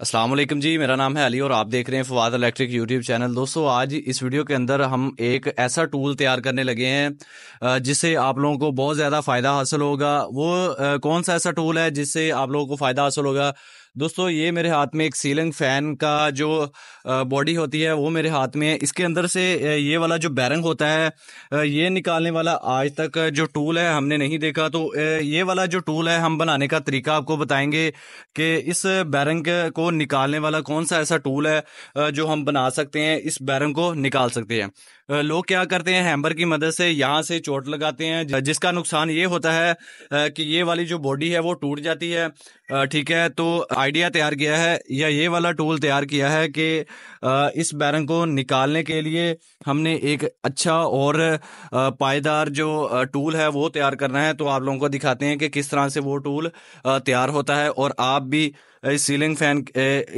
असलम जी मेरा नाम है अली और आप देख रहे हैं फवाद इलेक्ट्रिक यूट्यूब चैनल दोस्तों आज इस वीडियो के अंदर हम एक ऐसा टूल तैयार करने लगे हैं जिससे आप लोगों को बहुत ज़्यादा फ़ायदा हासिल होगा वो कौन सा ऐसा टूल है जिससे आप लोगों को फ़ायदा हासिल होगा दोस्तों ये मेरे हाथ में एक सीलिंग फैन का जो बॉडी होती है वो मेरे हाथ में है इसके अंदर से ये वाला जो बैरंग होता है ये निकालने वाला आज तक जो टूल है हमने नहीं देखा तो ये वाला जो टूल है हम बनाने का तरीका आपको बताएंगे कि इस बैरंग को निकालने वाला कौन सा ऐसा टूल है जो हम बना सकते हैं इस बैरंग को निकाल सकते हैं लोग क्या करते हैं हैमर की मदद से यहाँ से चोट लगाते हैं जिसका नुकसान ये होता है कि ये वाली जो बॉडी है वो टूट जाती है ठीक है तो आइडिया तैयार किया है या ये वाला टूल तैयार किया है कि इस बैरन को निकालने के लिए हमने एक अच्छा और पायदार जो टूल है वो तैयार करना है तो आप लोगों को दिखाते हैं कि किस तरह से वो टूल तैयार होता है और आप भी इस सीलिंग फैन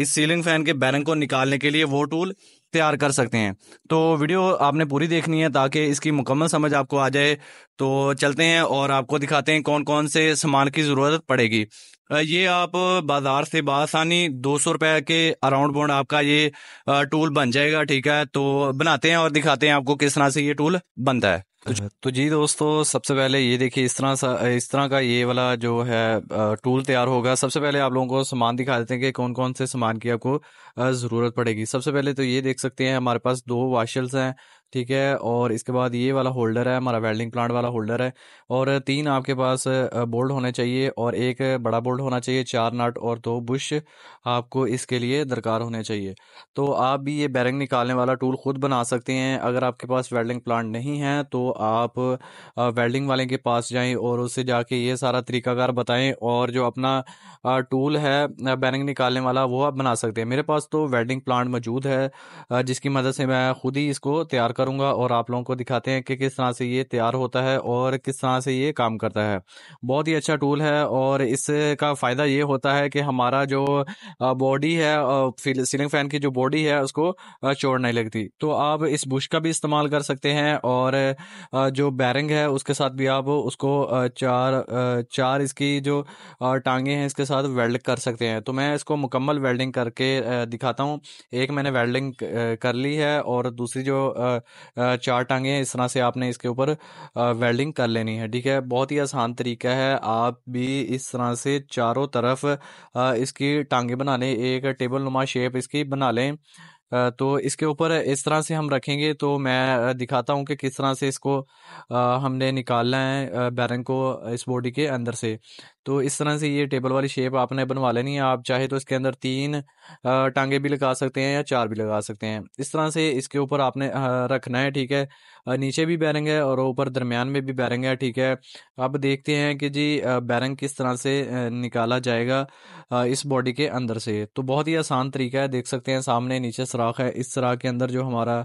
इस सीलिंग फैन के बैरन को निकालने के लिए वो टूल तैयार कर सकते हैं तो वीडियो आपने पूरी देखनी है ताकि इसकी मुकम्मल समझ आपको आ जाए तो चलते हैं और आपको दिखाते हैं कौन कौन से सामान की ज़रूरत पड़ेगी ये आप बाजार से बासानी दो सौ रुपए के अराउंड बाउंड आपका ये टूल बन जाएगा ठीक है तो बनाते हैं और दिखाते हैं आपको किस तरह से ये टूल बनता है तो, तो जी दोस्तों सबसे पहले ये देखिए इस तरह सा इस तरह का ये वाला जो है टूल तैयार होगा सबसे पहले आप लोगों को सामान दिखा देते हैं कि कौन कौन से सामान की आपको ज़रूरत पड़ेगी सबसे पहले तो ये देख सकते हैं हमारे पास दो वाशल्स हैं ठीक है और इसके बाद ये वाला होल्डर है हमारा वेल्डिंग प्लांट वाला होल्डर है और तीन आपके पास बोल्ट होने चाहिए और एक बड़ा बोल्ट होना चाहिए चार नट और दो बुश आपको इसके लिए दरकार होने चाहिए तो आप भी ये बैरिंग निकालने वाला टूल खुद बना सकते हैं अगर आपके पास वेल्डिंग प्लांट नहीं है तो आप वेल्डिंग वाले के पास जाएँ और उससे जाके ये सारा तरीकाकार बताएँ और जो अपना टूल है बैरिंग निकालने वाला वो आप बना सकते हैं मेरे पास तो वेल्डिंग प्लांट मौजूद है जिसकी मदद से मैं खुद ही इसको तैयार करूँगा और आप लोगों को दिखाते हैं कि किस तरह से ये तैयार होता है और किस तरह से ये काम करता है बहुत ही अच्छा टूल है और इसका फ़ायदा ये होता है कि हमारा जो बॉडी है सीलिंग फ़ैन की जो बॉडी है उसको चोड़ नहीं लगती तो आप इस बुश का भी इस्तेमाल कर सकते हैं और जो बैरिंग है उसके साथ भी आप उसको चार चार इसकी जो टांगे हैं इसके साथ वेल्ड कर सकते हैं तो मैं इसको मुकम्मल वेल्डिंग करके दिखाता हूँ एक मैंने वेल्डिंग कर ली है और दूसरी जो चार टांगे इस तरह से आपने इसके ऊपर वेल्डिंग कर लेनी है ठीक है बहुत ही आसान तरीका है आप भी इस तरह से चारों तरफ इसकी टांगे बना लें एक टेबल नुमा शेप इसकी बना लें तो इसके ऊपर इस तरह से हम रखेंगे तो मैं दिखाता हूँ कि किस तरह से इसको हमने निकालना है बैरन को इस बॉडी के अंदर से तो इस तरह से ये टेबल वाली शेप आपने बनवा लेनी है आप चाहे तो इसके अंदर तीन टांगे भी लगा सकते हैं या चार भी लगा सकते हैं इस तरह से इसके ऊपर आपने रखना है ठीक है नीचे भी बैरंग है और ऊपर दरमियान में भी बैरंग है ठीक है अब देखते हैं कि जी बैरंग किस तरह से निकाला जाएगा इस बॉडी के अंदर से तो बहुत ही आसान तरीका है देख सकते हैं सामने नीचे सुराख है इस सुराख के अंदर जो हमारा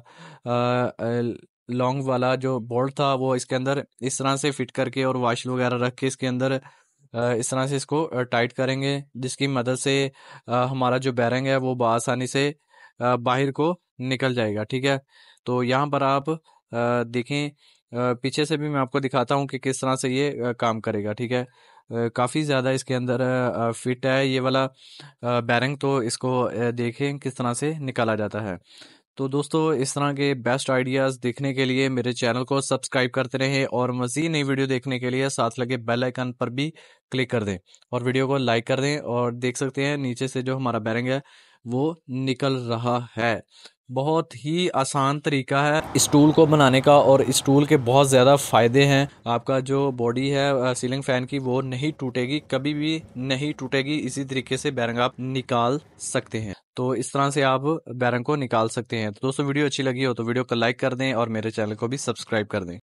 लॉन्ग वाला जो बोल्ट था वो इसके अंदर इस तरह से फिट करके और वाशल वगैरह रख के इसके अंदर इस तरह से इसको टाइट करेंगे जिसकी मदद से हमारा जो बैरंग है वो बसानी से बाहर को निकल जाएगा ठीक है तो यहाँ पर आप देखें पीछे से भी मैं आपको दिखाता हूँ कि किस तरह से ये काम करेगा ठीक है काफ़ी ज़्यादा इसके अंदर फिट है ये वाला बैरंग तो इसको देखें किस तरह से निकाला जाता है तो दोस्तों इस तरह के बेस्ट आइडियाज़ देखने के लिए मेरे चैनल को सब्सक्राइब करते रहें और मज़ीद नई वीडियो देखने के लिए साथ लगे बेल आइकन पर भी क्लिक कर दें और वीडियो को लाइक कर दें और देख सकते हैं नीचे से जो हमारा बैरंग है वो निकल रहा है बहुत ही आसान तरीका है स्टूल को बनाने का और स्टूल के बहुत ज़्यादा फ़ायदे हैं आपका जो बॉडी है सीलिंग फ़ैन की वो नहीं टूटेगी कभी भी नहीं टूटेगी इसी तरीके से बैरंग आप निकाल सकते हैं तो इस तरह से आप बैरंग को निकाल सकते हैं तो दोस्तों वीडियो अच्छी लगी हो तो वीडियो को लाइक कर दें और मेरे चैनल को भी सब्सक्राइब कर दें